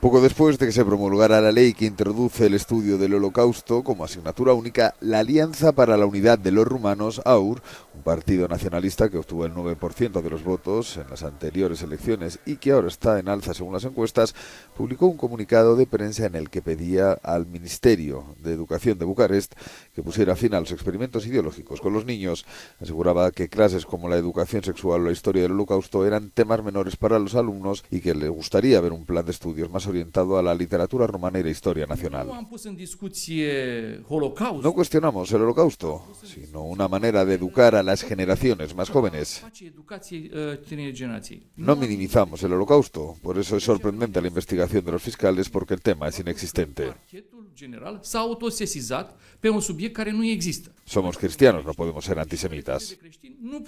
Poco después de que se promulgara la ley que introduce el estudio del Holocausto como asignatura única, la Alianza para la Unidad de los Rumanos, AUR, un partido nacionalista que obtuvo el 9% de los votos en las anteriores elecciones y que ahora está en alza según las encuestas, publicó un comunicado de prensa en el que pedía al Ministerio de Educación de Bucarest que pusiera fin a los experimentos ideológicos con los niños. Aseguraba que clases como la educación sexual o la historia del Holocausto eran temas menores para los alumnos y que le gustaría ver un plan de estudios más orientado a la literatura romanera y historia nacional. No cuestionamos el holocausto, sino una manera de educar a las generaciones más jóvenes. No minimizamos el holocausto, por eso es sorprendente la investigación de los fiscales porque el tema es inexistente general autosesizat un subiect Somos cristianos, no podemos ser antisemitas. Este no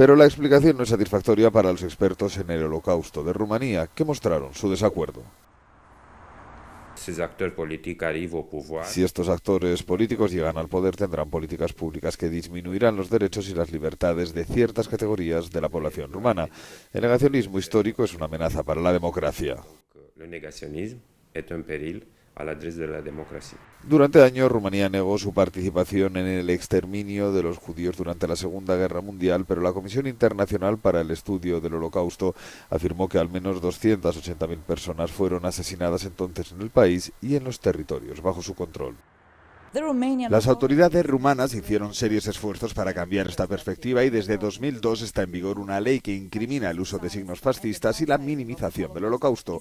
Pero la explicación no es satisfactoria para los expertos en el holocausto de Rumanía, que mostraron su desacuerdo. Si estos actores políticos llegan al poder, tendrán políticas públicas que disminuirán los derechos y las libertades de ciertas categorías de la población rumana. El negacionismo histórico es una amenaza para la democracia. Durante años, Rumanía negó su participación en el exterminio de los judíos durante la Segunda Guerra Mundial, pero la Comisión Internacional para el Estudio del Holocausto afirmó que al menos 280.000 personas fueron asesinadas entonces en el país y en los territorios bajo su control. Las autoridades rumanas hicieron serios esfuerzos para cambiar esta perspectiva y desde 2002 está en vigor una ley que incrimina el uso de signos fascistas y la minimización del holocausto.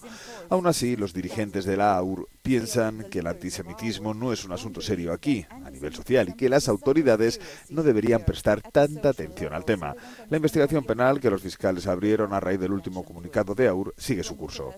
Aún así, los dirigentes de la AUR piensan que el antisemitismo no es un asunto serio aquí, a nivel social, y que las autoridades no deberían prestar tanta atención al tema. La investigación penal que los fiscales abrieron a raíz del último comunicado de AUR sigue su curso.